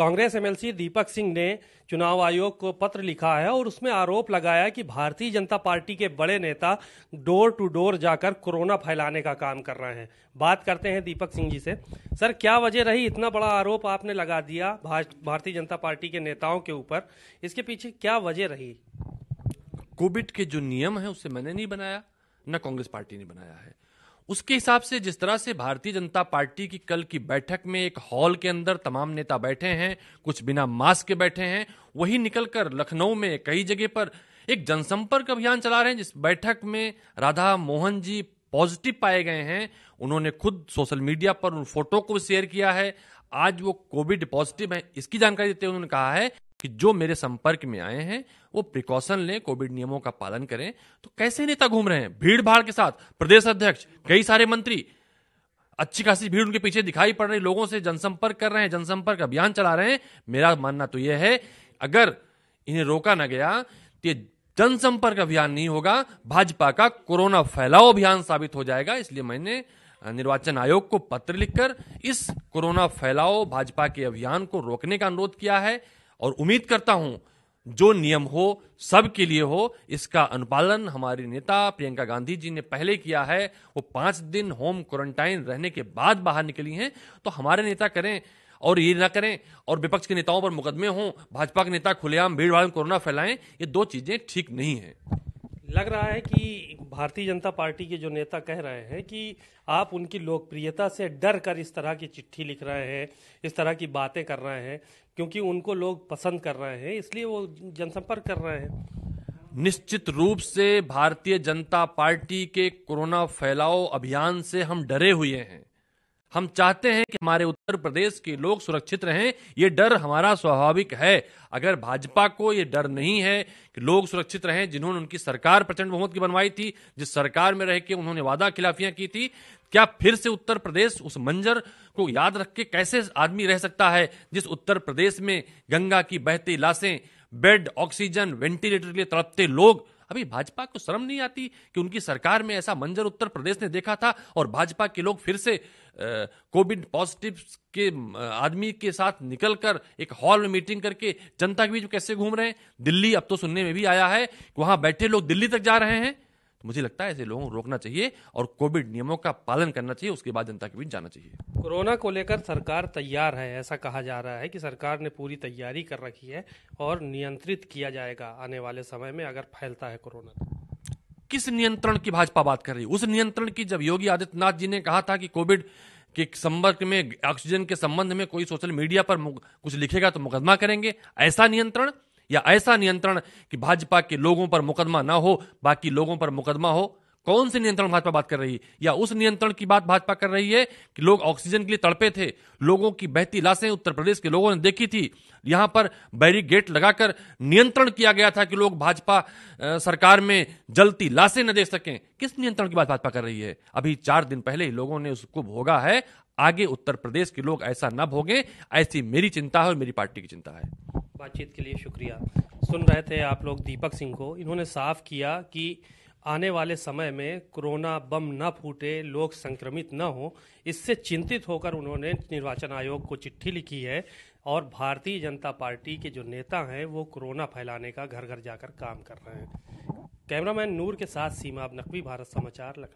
Congress MLC दीपक सिंह ने चुनाव आयोग को पत्र लिखा है और उसमें आरोप लगाया कि भारतीय जनता पार्टी के बड़े नेता डोर टू डोर जाकर कोरोना फैलाने का काम कर रहे हैं बात करते हैं दीपक सिंह जी से सर क्या वजह रही इतना बड़ा आरोप आपने लगा दिया भारतीय जनता पार्टी के नेताओं के ऊपर इसके पीछे क्या वजह रही कोविड के जो नियम है उसे मैंने नहीं बनाया न कांग्रेस पार्टी ने बनाया है उसके हिसाब से जिस तरह से भारतीय जनता पार्टी की कल की बैठक में एक हॉल के अंदर तमाम नेता बैठे हैं कुछ बिना मास्क के बैठे हैं वही निकलकर लखनऊ में कई जगह पर एक जनसंपर्क अभियान चला रहे हैं जिस बैठक में राधा मोहन जी पॉजिटिव पाए गए हैं उन्होंने खुद सोशल मीडिया पर उन फोटो को शेयर किया है आज वो कोविड पॉजिटिव है इसकी जानकारी देते हुए उन्होंने कहा है कि जो मेरे संपर्क में आए हैं वो प्रिकॉशन लें कोविड नियमों का पालन करें तो कैसे नेता घूम रहे हैं भीड़ भाड़ के साथ प्रदेश अध्यक्ष कई सारे मंत्री अच्छी खासी भीड़ उनके पीछे दिखाई पड़ रही लोगों से जनसंपर्क कर रहे हैं जनसंपर्क अभियान चला रहे हैं मेरा मानना तो यह है अगर इन्हें रोका ना गया तो जनसंपर्क अभियान नहीं होगा भाजपा का कोरोना फैलाव अभियान साबित हो जाएगा इसलिए मैंने निर्वाचन आयोग को पत्र लिखकर इस कोरोना फैलाव भाजपा के अभियान को रोकने का अनुरोध किया है और उम्मीद करता हूं जो नियम हो सबके लिए हो इसका अनुपालन हमारे नेता प्रियंका गांधी जी ने पहले किया है वो पांच दिन होम क्वारंटाइन रहने के बाद बाहर निकली हैं तो हमारे नेता करें और ये ना करें और विपक्ष के नेताओं पर मुकदमे हों भाजपा के नेता खुलेआम भीड़ भाड़ कोरोना फैलाएं ये दो चीजें ठीक नहीं है लग रहा है कि भारतीय जनता पार्टी के जो नेता कह रहे हैं कि आप उनकी लोकप्रियता से डर कर इस तरह की चिट्ठी लिख रहे हैं इस तरह की बातें कर रहे हैं क्योंकि उनको लोग पसंद कर रहे हैं इसलिए वो जनसंपर्क कर रहे हैं निश्चित रूप से भारतीय जनता पार्टी के कोरोना फैलाओ अभियान से हम डरे हुए हैं हम चाहते हैं कि हमारे उत्तर प्रदेश के लोग सुरक्षित रहें ये डर हमारा स्वाभाविक है अगर भाजपा को ये डर नहीं है कि लोग सुरक्षित रहें जिन्होंने उनकी सरकार प्रचंड बहुमत की बनवाई थी जिस सरकार में रह के उन्होंने वादा खिलाफियां की थी क्या फिर से उत्तर प्रदेश उस मंजर को याद रख के कैसे आदमी रह सकता है जिस उत्तर प्रदेश में गंगा की बहती लाशें बेड ऑक्सीजन वेंटिलेटर के लिए तड़पते लोग अभी भाजपा को शर्म नहीं आती कि उनकी सरकार में ऐसा मंजर उत्तर प्रदेश ने देखा था और भाजपा के लोग फिर से कोविड पॉजिटिव के आदमी के साथ निकलकर एक हॉल में मीटिंग करके जनता के बीच कैसे घूम रहे हैं दिल्ली अब तो सुनने में भी आया है कि वहां बैठे लोग दिल्ली तक जा रहे हैं तो मुझे लगता है ऐसे लोगों को रोकना चाहिए और कोविड नियमों का पालन करना चाहिए उसके बाद जनता के बीच जाना चाहिए कोरोना को लेकर सरकार तैयार है ऐसा कहा जा रहा है कि सरकार ने पूरी तैयारी कर रखी है और नियंत्रित किया जाएगा आने वाले समय में अगर फैलता है कोरोना किस नियंत्रण की भाजपा बात कर रही है उस नियंत्रण की जब योगी आदित्यनाथ जी ने कहा था कि कोविड के संपर्क में ऑक्सीजन के संबंध में कोई सोशल मीडिया पर कुछ लिखेगा तो मुकदमा करेंगे ऐसा नियंत्रण या ऐसा नियंत्रण कि भाजपा के लोगों पर मुकदमा ना हो बाकी लोगों पर मुकदमा हो कौन से नियंत्रण भाजपा बात कर रही है या उस नियंत्रण की बात भाजपा कर रही है कि लोग ऑक्सीजन के लिए तड़पे थे लोगों की बहती लाशें उत्तर प्रदेश के लोगों ने देखी थी यहां पर बैरिगेट लगाकर नियंत्रण किया गया था कि लोग भाजपा सरकार में जलती लाशें न देख सकें किस नियंत्रण की बात भाजपा कर रही है अभी चार दिन पहले ही लोगों ने उसको भोगा है आगे उत्तर प्रदेश के लोग ऐसा न भोगे ऐसी मेरी चिंता है और मेरी पार्टी की चिंता है बातचीत के लिए शुक्रिया सुन रहे थे आप लोग दीपक सिंह को इन्होंने साफ किया कि आने वाले समय में कोरोना बम न फूटे लोग संक्रमित न हो इससे चिंतित होकर उन्होंने निर्वाचन आयोग को चिट्ठी लिखी है और भारतीय जनता पार्टी के जो नेता हैं वो कोरोना फैलाने का घर घर जाकर काम कर रहे हैं कैमरामैन नूर के साथ सीमा अब नकवी भारत समाचार लखनऊ